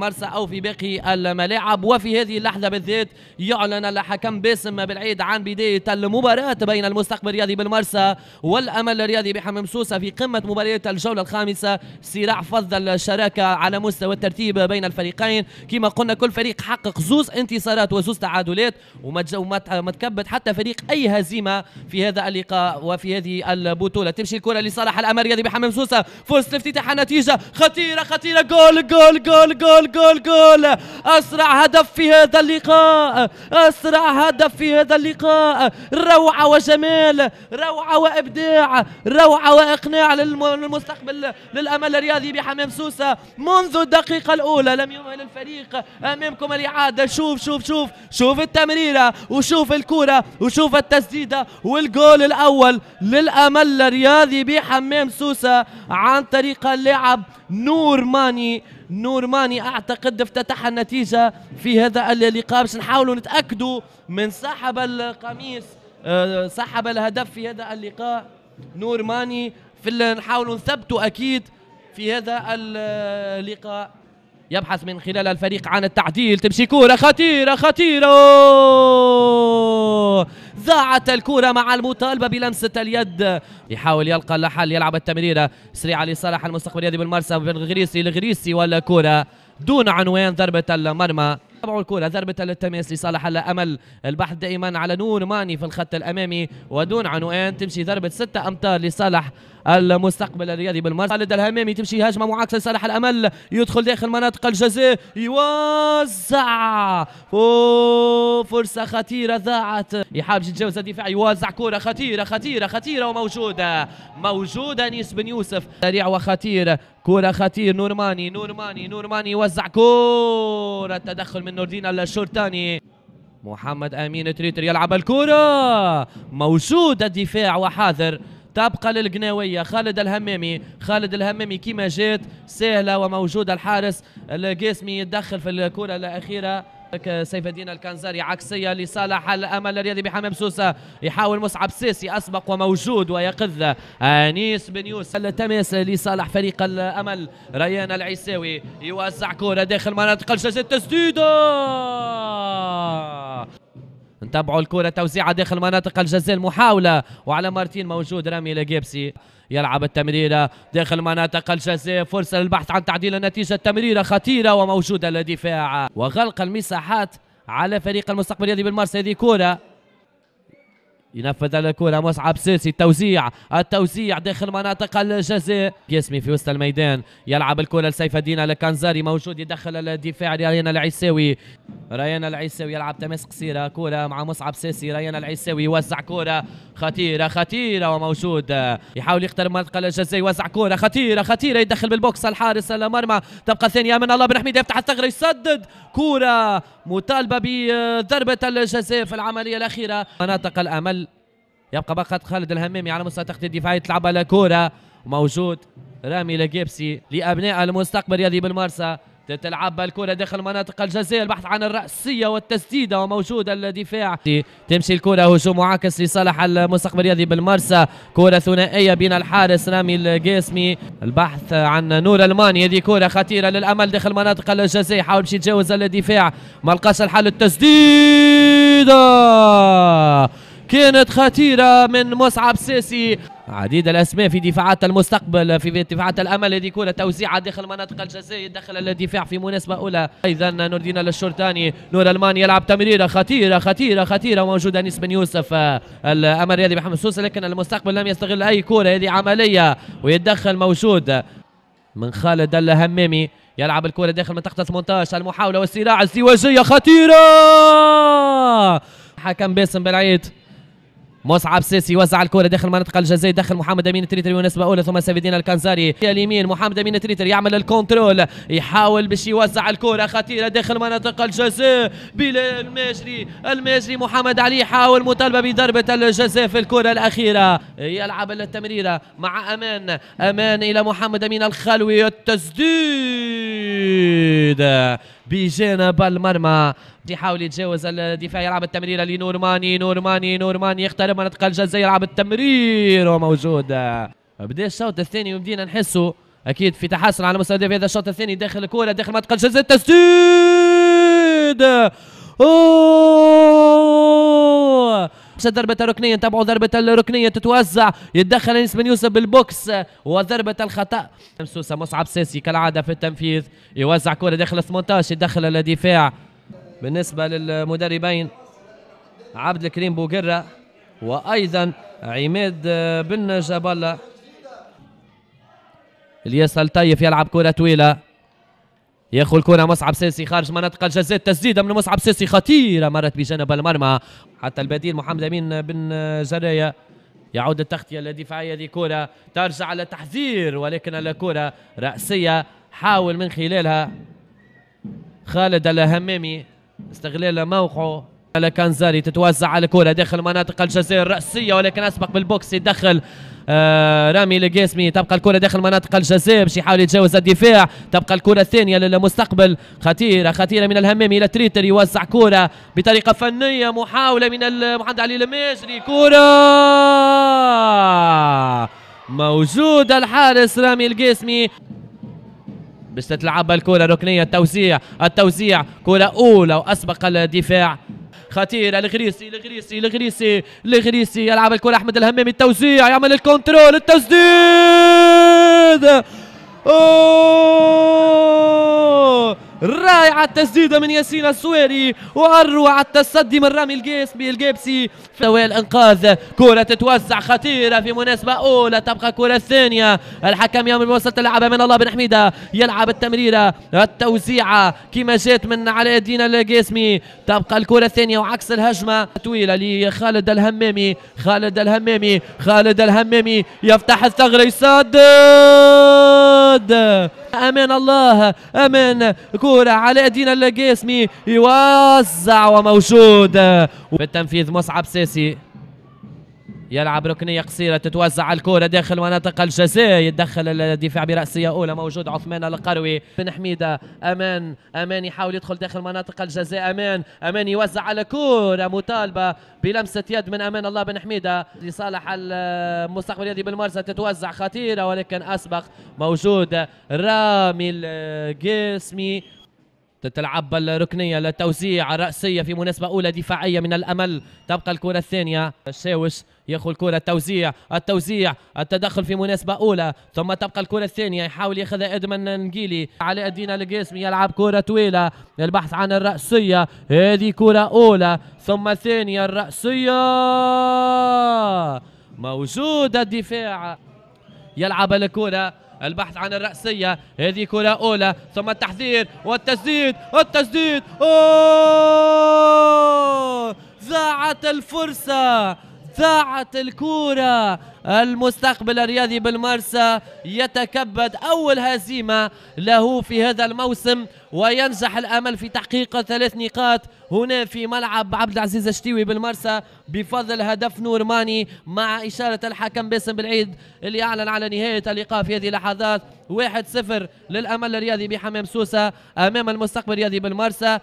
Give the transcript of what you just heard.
مرسى أو في باقي الملاعب وفي هذه اللحظة بالذات يعلن الحكم باسم بالعيد عن بداية المباراة بين المستقبل الرياضي بالمرسى والأمل الرياضي بحمام سوسة في قمة مباريات الجولة الخامسة صراع فض الشراكة على مستوى الترتيب بين الفريقين كما قلنا كل فريق حقق زوز انتصارات وزوز تعادلات وما تكبد حتى فريق أي هزيمة في هذا اللقاء وفي هذه البطولة تمشي الكرة لصالح الأمل الرياضي بحمام سوسة فرصة افتتاح النتيجة خطيرة خطيرة جول جول جول جول جول جول أسرع هدف في هذا اللقاء أسرع هدف في هذا اللقاء روعة وجمال روعة وإبداع روعة وإقناع للمستقبل للأمل الرياضي بحمام سوسة منذ الدقيقة الأولى لم يمهل الفريق أمامكم الإعادة شوف شوف شوف شوف التمريرة وشوف الكرة وشوف التسديدة والجول الأول للأمل الرياضي بحمام سوسة عن طريق اللاعب نور ماني نورماني اعتقد افتتح النتيجه في هذا اللقاء باش نحاولوا نتاكدوا من صاحب القميص سحب آه، الهدف في هذا اللقاء نورماني في نحاولوا نثبتوا اكيد في هذا اللقاء يبحث من خلال الفريق عن التعديل تمشي كوره خطيره خطيره ضاعت الكرة مع المطالبة بلمسة اليد يحاول يلقى لحل يلعب التمريرة سريعة لصالح المستقبل يدي بالمرسى بن غريسي ولا والكرة دون عنوان ضربة المرمى تابعوا الكرة ضربة التماس لصالح الأمل البحث دائما على نور ماني في الخط الأمامي ودون عنوان تمشي ضربة ستة أمتار لصالح المستقبل الرياضي بالمرسى خالد الهمامي تمشي هجمه معاكسه لصالح الامل يدخل داخل مناطق الجزاء يوزع فرصه خطيره ضاعت يحاول يتجاوز الدفاع يوزع كره خطيره خطيره خطيره وموجوده موجوده نيس بن يوسف سريع وخطير كرة خطير نورماني نورماني نورماني يوزع كرة التدخل من نوردين الشرطاني محمد امين تريتر يلعب الكرة موجود الدفاع وحاضر تبقى للقناوية خالد الهمامي خالد الهمامي كيما جات سهلة وموجودة الحارس القاسمي يدخل في الكرة الأخيرة سيف الدين الكنزاري عكسية لصالح الأمل الرياضي بحمام سوسة يحاول مصعب سيسي أسبق وموجود ويقظ أنيس بن يوسف التماس لصالح فريق الأمل ريان العيساوي يوزع كرة داخل مناطق الجزاء التسديدة نتابعوا الكرة توزيعة داخل مناطق الجزاء المحاولة وعلى مارتين موجود رامي لجيبسي يلعب التمريرة داخل مناطق الجزاء فرصة للبحث عن تعديل النتيجة التمريرة خطيرة وموجودة الدفاع وغلق المساحات على فريق المستقبل الرياضي بالمرسى هذه كرة ينفذ الكرة مصعب سيسي التوزيع التوزيع داخل مناطق الجزاء ياسمي في وسط الميدان يلعب الكرة لسيف الدين الكنزاري موجود يدخل الدفاع ريان العيساوي ريان العيساوي يلعب تماس قصيرة كرة مع مصعب سيسي ريان العيساوي يوزع كرة خطيرة خطيرة وموجود يحاول يقترب منطقة الجزاء يوزع كرة خطيرة خطيرة يدخل بالبوكس الحارس المرمى تبقى ثانية من الله بن حميد يفتح الثغرة يسدد كرة مطالبة بضربة الجزاء في العملية الأخيرة مناطق الأمل يبقى فقط خالد الهمامي على مستوى التغطيه الدفاعي تلعب على كوره موجود رامي لقيبسي لابناء المستقبل رياضي بالمرسى تلعب الكره داخل مناطق الجزاء البحث عن الراسيه والتسديده وموجود الدفاع تمشي الكره هجوم معاكس لصالح المستقبل الرياضي بالمرسى كره ثنائيه بين الحارس رامي القاسمي البحث عن نور الماني هذه كره خطيره للامل داخل مناطق الجزاء حاول يتجاوز الدفاع ما لقاش الحل التسديده كانت خطيرة من مصعب ساسي عديد الاسماء في دفاعات المستقبل في دفاعات الامل هذه كره توزيعه داخل مناطق الجزاء دخل الدفاع في مناسبه اولى ايضا نور الدين الشرطاني نور المان يلعب تمريره خطيره خطيره خطيره موجوده انيس بن يوسف الامر الرياضي محمد سوسه لكن المستقبل لم يستغل اي كره هذه عمليه ويتدخل موجود من خالد الهمامي يلعب الكره داخل منطقه 18 المحاوله والصراع الزواجيه خطيره حكم باسم بالعيد مصعب سيسي وزع الكره داخل منطقه الجزاء داخل محمد امين تريتر ونسبه اولى ثم سافيدين الكنزاري اليمين محمد امين تريتر يعمل الكنترول يحاول باش يوزع الكره خطيره داخل منطقه الجزاء بلال الماجري الماجري محمد علي يحاول مطالبه بضربه الجزاء في الكره الاخيره يلعب التمريره مع امان امان الى محمد امين الخلوي التسديد سود بجانب المرمى يحاول يتجاوز الدفاع يلعب التمريره لنورماني نورماني نورماني يقترب منطقه الجزاء يلعب التمرير وموجود بدا الشوط الثاني وبدينا نحسوا اكيد في تحسن على مستوى في هذا الشوط الثاني داخل الكوره داخل منطقه الجزاء التسديد مشات ضربة ركنية تبعوا ضربة الركنية تتوزع يتدخل انس بن يوسف بالبوكس وضربة الخطأ سوسة مصعب ساسي كالعادة في التنفيذ يوزع كرة داخل 18 يدخل الدفاع بالنسبة للمدربين عبد الكريم بوقرة وأيضا عماد بن جبلة الياس الطيف يلعب كرة طويلة ياخذ الكره مصعب سيسي خارج منطقه الجزاء تسديده من مصعب سيسي خطيره مرت بجانب المرمى حتى البديل محمد امين بن جرايه يعود التغطيه الدفاعيه دي كره ترجع للتحذير ولكن الكره راسيه حاول من خلالها خالد الهمامي استغلال موقعه على كانزاري تتوزع على كرة داخل مناطق الجزاء الرأسية ولكن أسبق بالبوكس يدخل آه رامي القاسمي تبقى الكرة داخل مناطق الجزاء باش يحاول يتجاوز الدفاع تبقى الكرة الثانية للمستقبل خطيرة خطيرة من الهمامي إلى تريتر يوزع كرة بطريقة فنية محاولة من محمد علي الماجري كرة موجودة الحارس رامي القاسمي باش تتلعب الكرة ركنية التوزيع التوزيع كرة أولى وأسبق الدفاع خطير الغريسي الغريسي الغريسي الغريسي يلعب الكره احمد الهمامي التوزيع يعمل الكنترول التسديد اوه رائعة التسديدة من ياسين السويري وأروع التصدي من رامي الجيسبي الجيبسي مستوى الإنقاذ كرة تتوزع خطيرة في مناسبة أولى تبقى كرة ثانية الحكم يامر بوسط اللعبة من الله بن حميدة يلعب التمريرة التوزيعة كما جات من على يدينا الجيسمي تبقى الكرة الثانية وعكس الهجمة طويلة لخالد الهمامي خالد الهمامي خالد الهمامي يفتح الثغرة يصدر ضد امان الله امان كورة على ايدينا القاسمي يوزع وموجود بالتنفيذ مصعب ساسي يلعب ركنية قصيرة تتوزع الكرة داخل مناطق الجزاء يدخل الدفاع برأسية أولى موجود عثمان القروي بن حميدة أمان أمان يحاول يدخل داخل مناطق الجزاء أمان أمان يوزع على كرة مطالبة بلمسة يد من أمان الله بن حميدة لصالح المستقبل يدي بالمرزة تتوزع خطيرة ولكن أسبق موجود رامي القاسمي تتلعب الركنيه للتوزيع راسيه في مناسبه اولى دفاعيه من الامل تبقى الكره الثانيه الشاوش ياخذ الكره التوزيع التوزيع التدخل في مناسبه اولى ثم تبقى الكره الثانيه يحاول ياخذها ادمن نجيلي علاء الدين القاسمي يلعب كره طويله البحث عن الراسيه هذه كره اولى ثم ثانيه الراسيه موجوده الدفاع يلعب الكره البحث عن الرأسية هذه كرة أولى ثم التحذير والتسديد التسديد أوه ضاعت الفرصة ساعة الكورة المستقبل الرياضي بالمرسى يتكبد أول هزيمة له في هذا الموسم وينجح الأمل في تحقيق ثلاث نقاط هنا في ملعب عبد العزيز الشتيوي بالمرسى بفضل هدف نور ماني مع إشارة الحكم باسم بالعيد اللي أعلن على نهاية اللقاء في هذه اللحظات 1-0 للأمل الرياضي بحمام سوسة أمام المستقبل الرياضي بالمرسى